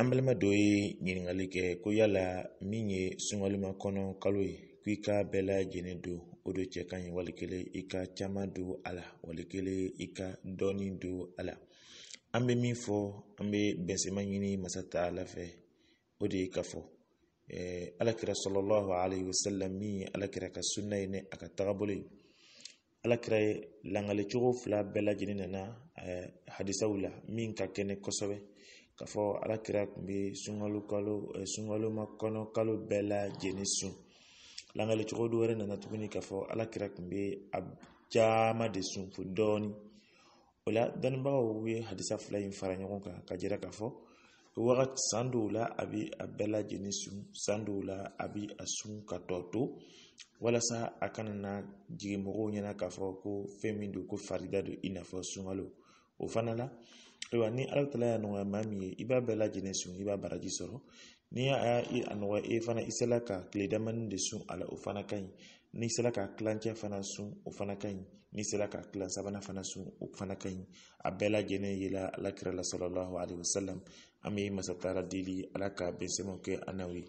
An balima dɔ ye ɲininkali kɛ ko yala min ye sunkaliman kɔnɔ kalo ye ko ka bɛɛ lajɛlen don o de cɛ ka ɲi wali kelen i ka caman don a la wali kelen i ka dɔɔni don a la an bɛ min fɔ an bɛ bɛnsɛma ɲini masa ta ala fɛ o de ye ka fɔ alakira sɔlɔlɔhu alayhi wa sallam min ye alakira ka sunna ye ni a ka taagabolo ye alakira ye langali cogo fila bɛɛ lajɛlen nana e, hadisaw la min ka kɛnɛ kosɛbɛ k'a fɔ alakira tun bɛ sunkalo eh, kalo sunkalo makɔnɔ kalo bɛɛ lajɛlen sun langali cogo dɔ wɛrɛ nana tuguni k'a fɔ alakira tun bɛ a caman de sun fo dɔɔni o la dɔnnibagaw ye hadisa fila in fara ɲɔgɔn kan ka jira k'a fɔ wagati san dɔw la a bɛ a bɛɛ lajɛlen sun san dɔw la a bɛ a sun ka tɔ to walasa a kana na jigin mɔgɔw ɲɛna k'a fɔ ko fɛn min don ko farida don i n'a fɔ sunkalo o fana la ayiwa ni ala tala y'a nɔgɔya maa min ye i b'a bɛɛ lajɛlen sun i b'a baraji sɔrɔ n'i y'a a nɔgɔya e fana i sela ka tile damani de sun a la o fana ka ɲi n'i sela ka kilancɛ fana sun o fana ka ɲi n'i sela ka kilan sabanan fana sun o fana ka ɲi a bɛɛ lajɛlen yela alakira la sɔrɔlahu alaihi wasalam an bɛ masatara deli ala ka bɛn kɛ an n'aw ye